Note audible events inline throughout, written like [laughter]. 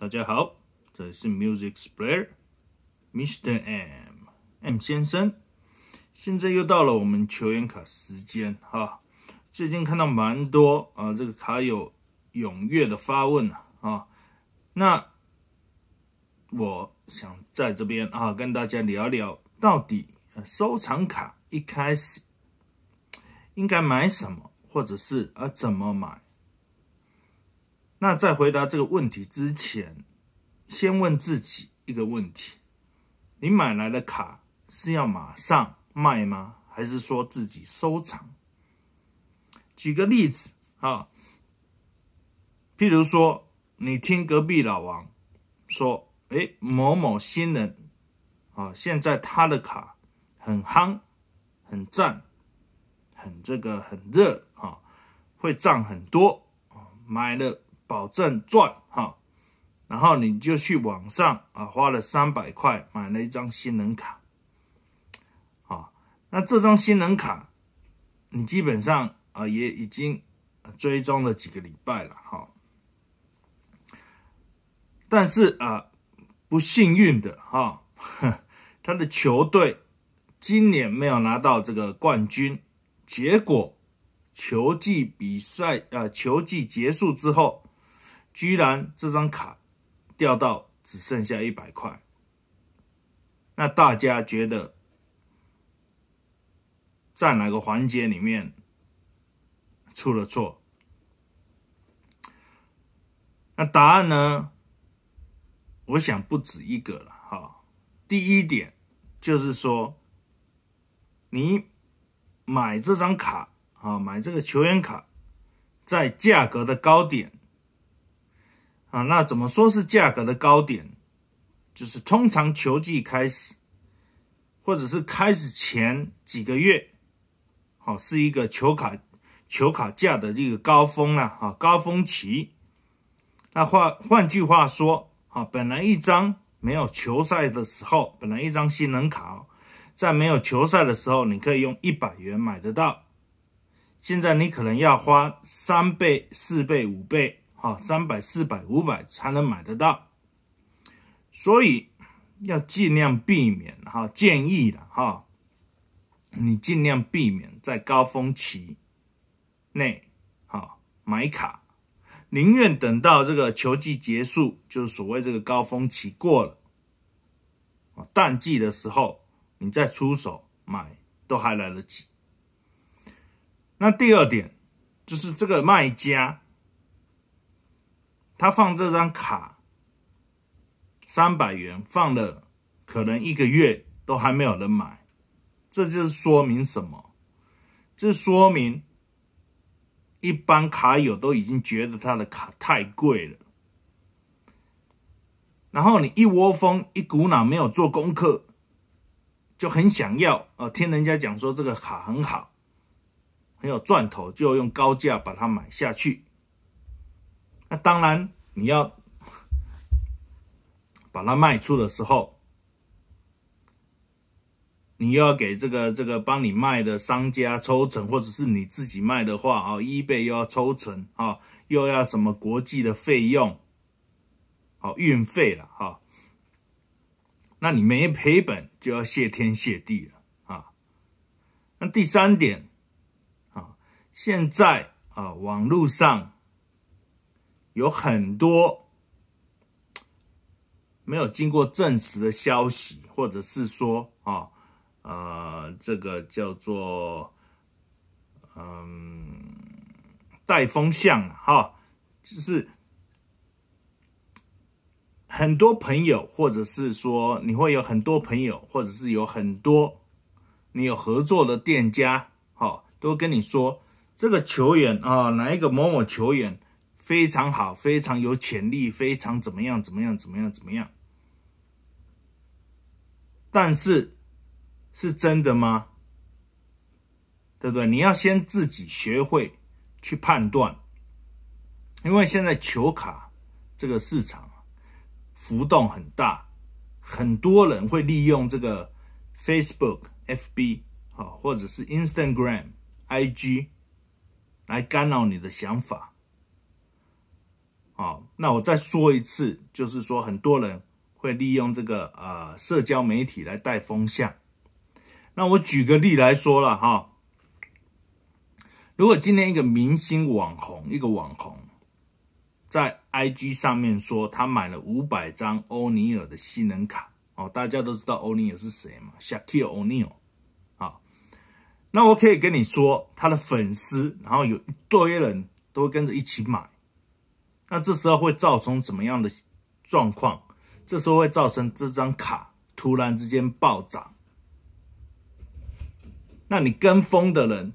大家好，这里是 Music s Player，Mr. M M 先生。现在又到了我们球员卡时间哈，最近看到蛮多啊，这个卡友踊跃的发问啊，那我想在这边啊跟大家聊聊，到底收藏卡一开始应该买什么，或者是啊怎么买？那在回答这个问题之前，先问自己一个问题：你买来的卡是要马上卖吗？还是说自己收藏？举个例子啊，譬如说，你听隔壁老王说：“哎，某某新人啊，现在他的卡很夯、很赞、很这个很热啊，会涨很多，买了。”保证赚哈，然后你就去网上啊，花了三百块买了一张新人卡，啊，那这张新人卡，你基本上啊也已经追踪了几个礼拜了哈，但是啊不幸运的哈，他的球队今年没有拿到这个冠军，结果球季比赛啊球季结束之后。居然这张卡掉到只剩下一百块，那大家觉得在哪个环节里面出了错？那答案呢？我想不止一个了哈。第一点就是说，你买这张卡啊，买这个球员卡，在价格的高点。那怎么说是价格的高点？就是通常球季开始，或者是开始前几个月，好是一个球卡球卡价的这个高峰啊，啊，高峰期。那换换句话说，啊，本来一张没有球赛的时候，本来一张新人卡，在没有球赛的时候，你可以用一百元买得到。现在你可能要花三倍、四倍、五倍。好，三百、四百、五百才能买得到，所以要尽量避免。哈，建议的哈，你尽量避免在高峰期内，哈买卡，宁愿等到这个球季结束，就是所谓这个高峰期过了，淡季的时候你再出手买都还来得及。那第二点就是这个卖家。他放这张卡，三百元放了，可能一个月都还没有人买，这就是说明什么？这说明一般卡友都已经觉得他的卡太贵了。然后你一窝蜂、一股脑没有做功课，就很想要，呃，听人家讲说这个卡很好，很有赚头，就用高价把它买下去。那当然，你要 [laughs] 把它卖出的时候，你又要给这个这个帮你卖的商家抽成，或者是你自己卖的话啊，一倍又要抽成啊，又要什么国际的费用，好运费了哈。那你没赔本，就要谢天谢地了啊。那第三点，啊，现在啊，网络上。有很多没有经过证实的消息，或者是说啊，呃，这个叫做嗯，带风向哈，就是很多朋友，或者是说你会有很多朋友，或者是有很多你有合作的店家，好，都跟你说这个球员啊，哪一个某某球员。非常好，非常有潜力，非常怎么样？怎么样？怎么样？怎么样？但是是真的吗？对不对？你要先自己学会去判断，因为现在球卡这个市场浮动很大，很多人会利用这个 Facebook、FB 啊，或者是 Instagram、IG 来干扰你的想法。哦。那我再说一次，就是说很多人会利用这个呃社交媒体来带风向。那我举个例来说了哈，如果今天一个明星网红，一个网红在 IG 上面说他买了五百张欧尼尔的新人卡哦，大家都知道欧尼尔是谁嘛 s h a q u i 尔。o n e l 啊，那我可以跟你说，他的粉丝，然后有一堆人都跟着一起买。那这时候会造成什么样的状况？这时候会造成这张卡突然之间暴涨。那你跟风的人，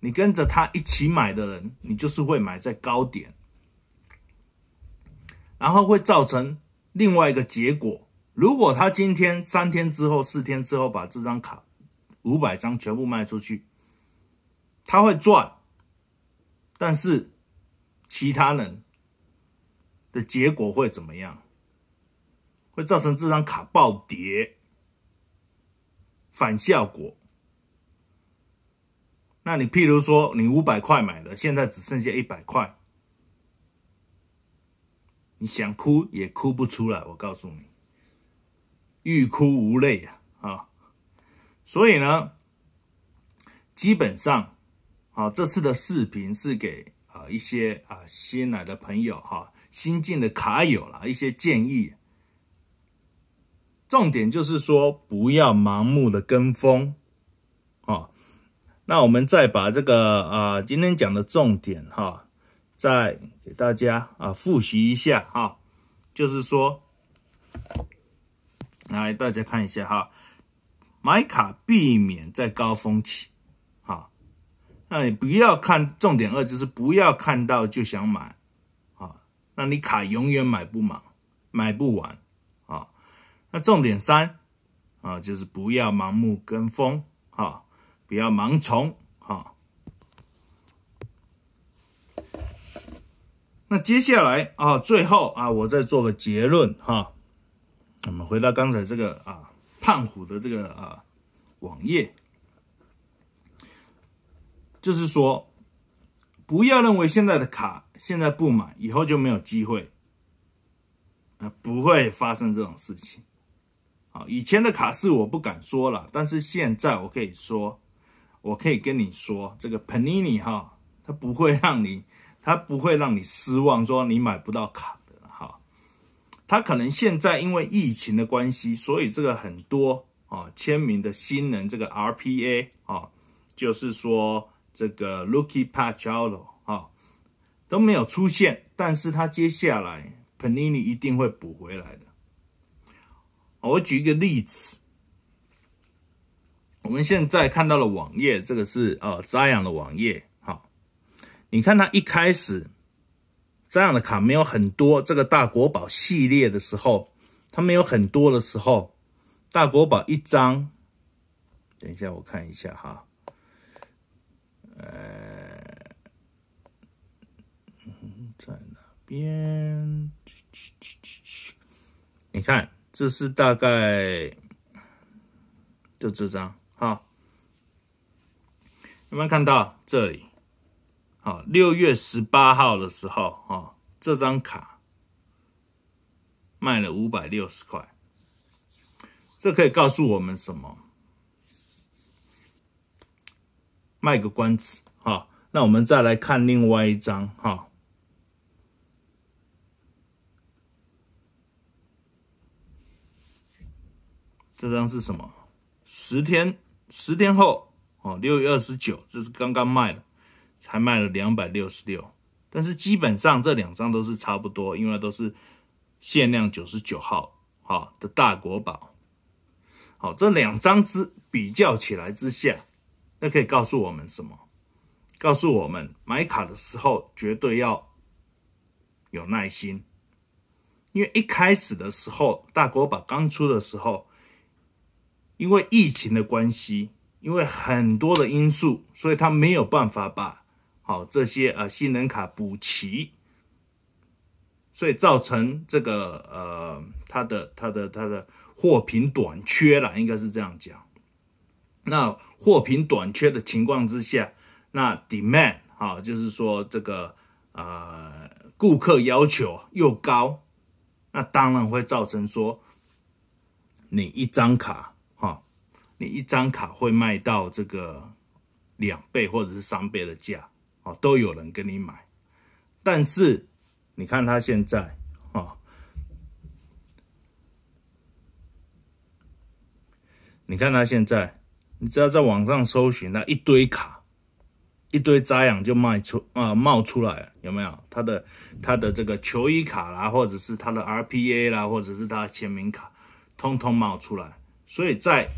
你跟着他一起买的人，你就是会买在高点，然后会造成另外一个结果。如果他今天三天之后、四天之后把这张卡五百张全部卖出去，他会赚，但是。其他人的结果会怎么样？会造成这张卡暴跌，反效果。那你譬如说，你五百块买了，现在只剩下一百块，你想哭也哭不出来。我告诉你，欲哭无泪啊！啊，所以呢，基本上，啊，这次的视频是给。啊，一些啊新来的朋友哈，新进的卡友啦，一些建议，重点就是说不要盲目的跟风，啊，那我们再把这个呃今天讲的重点哈，再给大家啊复习一下哈，就是说，来大家看一下哈，买卡避免在高峰期。那你不要看重点二，就是不要看到就想买，啊，那你卡永远买不满，买不完，啊，那重点三，啊，就是不要盲目跟风，啊，不要盲从，啊。那接下来啊，最后啊，我再做个结论，哈，我们回到刚才这个啊，胖虎的这个啊网页。就是说，不要认为现在的卡现在不买，以后就没有机会，呃，不会发生这种事情。好，以前的卡是我不敢说了，但是现在我可以说，我可以跟你说，这个 Panini 哈，它不会让你，它不会让你失望，说你买不到卡的哈。它可能现在因为疫情的关系，所以这个很多啊，签名的新人这个 RPA 啊，就是说。这个 Lucky p a c h a r o 啊都没有出现，但是他接下来 Panini 一定会补回来的。我举一个例子，我们现在看到了网页，这个是呃扎养的网页。好，你看他一开始扎养的卡没有很多，这个大国宝系列的时候，他没有很多的时候，大国宝一张，等一下我看一下哈。在哪边？你看，这是大概，就这张。好，有没有看到这里？好，六月十八号的时候，哈，这张卡卖了五百六十块。这可以告诉我们什么？卖个关子，哈。那我们再来看另外一张，哈。这张是什么？十天，十天后哦，六月二十九，这是刚刚卖了，才卖了两百六十六。但是基本上这两张都是差不多，因为都是限量九十九号好的大国宝。好，这两张之比较起来之下，那可以告诉我们什么？告诉我们买卡的时候绝对要有耐心，因为一开始的时候，大国宝刚出的时候。因为疫情的关系，因为很多的因素，所以他没有办法把好这些呃新人卡补齐，所以造成这个呃他的他的他的货品短缺了，应该是这样讲。那货品短缺的情况之下，那 demand 啊，就是说这个呃顾客要求又高，那当然会造成说你一张卡。你一张卡会卖到这个两倍或者是三倍的价哦，都有人跟你买。但是你看他现在哦，你看他现在，你只要在网上搜寻那一堆卡，一堆扎样就卖出啊，冒出来有没有？他的他的这个球衣卡啦，或者是他的 RPA 啦，或者是他的签名卡，通通冒出来。所以在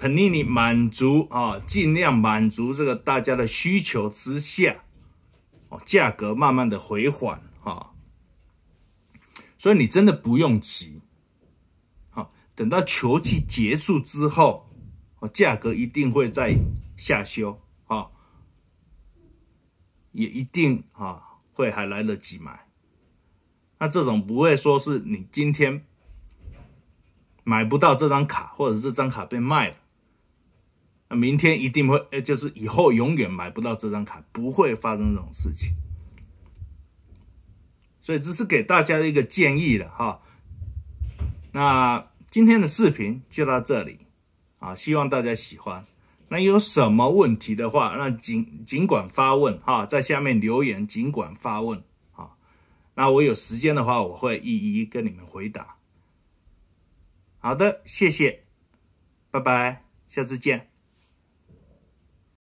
肯定你满足啊，尽量满足这个大家的需求之下，哦，价格慢慢的回缓啊，所以你真的不用急，好，等到球季结束之后，哦，价格一定会再下修，啊，也一定啊会还来得及买，那这种不会说是你今天买不到这张卡，或者这张卡被卖了。那明天一定会，就是以后永远买不到这张卡，不会发生这种事情。所以只是给大家的一个建议了哈。那今天的视频就到这里啊，希望大家喜欢。那有什么问题的话，那尽尽管发问哈，在下面留言，尽管发问啊。那我有时间的话，我会一一跟你们回答。好的，谢谢，拜拜，下次见。